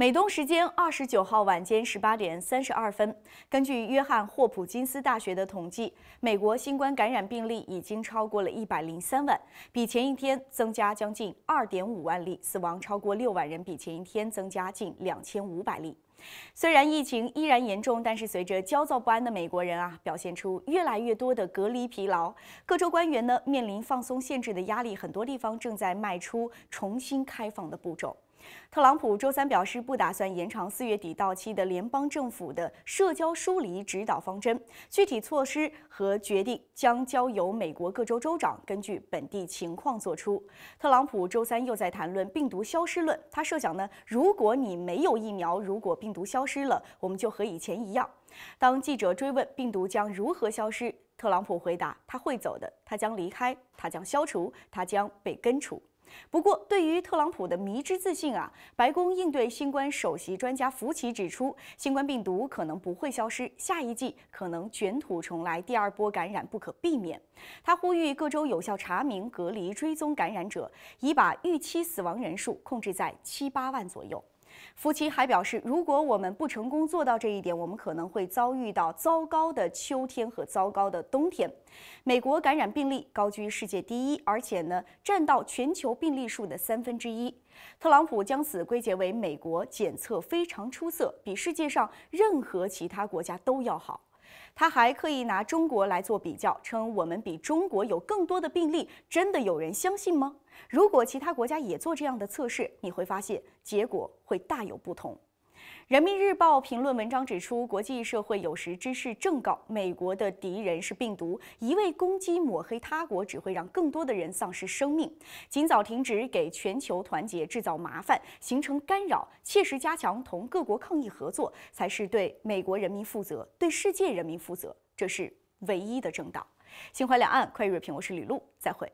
美东时间二十九号晚间十八点三十二分，根据约翰霍普金斯大学的统计，美国新冠感染病例已经超过了一百零三万，比前一天增加将近二点五万例，死亡超过六万人，比前一天增加近两千五百例。虽然疫情依然严重，但是随着焦躁不安的美国人啊，表现出越来越多的隔离疲劳，各州官员呢面临放松限制的压力，很多地方正在迈出重新开放的步骤。特朗普周三表示，不打算延长四月底到期的联邦政府的社交疏离指导方针。具体措施和决定将交由美国各州州长根据本地情况作出。特朗普周三又在谈论病毒消失论，他设想呢，如果你没有疫苗，如果病毒消失了，我们就和以前一样。当记者追问病毒将如何消失，特朗普回答：“他会走的，他将离开，他将消除，他将被根除。”不过，对于特朗普的迷之自信啊，白宫应对新冠首席专家福奇指出，新冠病毒可能不会消失，下一季可能卷土重来，第二波感染不可避免。他呼吁各州有效查明、隔离、追踪感染者，以把预期死亡人数控制在七八万左右。夫妻还表示，如果我们不成功做到这一点，我们可能会遭遇到糟糕的秋天和糟糕的冬天。美国感染病例高居世界第一，而且呢，占到全球病例数的三分之一。特朗普将此归结为美国检测非常出色，比世界上任何其他国家都要好。他还刻意拿中国来做比较，称我们比中国有更多的病例，真的有人相信吗？如果其他国家也做这样的测试，你会发现结果会大有不同。人民日报评论文章指出，国际社会有时知识正告，美国的敌人是病毒，一味攻击抹黑他国，只会让更多的人丧失生命。尽早停止给全球团结制造麻烦，形成干扰，切实加强同各国抗疫合作，才是对美国人民负责，对世界人民负责，这是唯一的正道。心怀两岸，快意锐评，我是李璐，再会。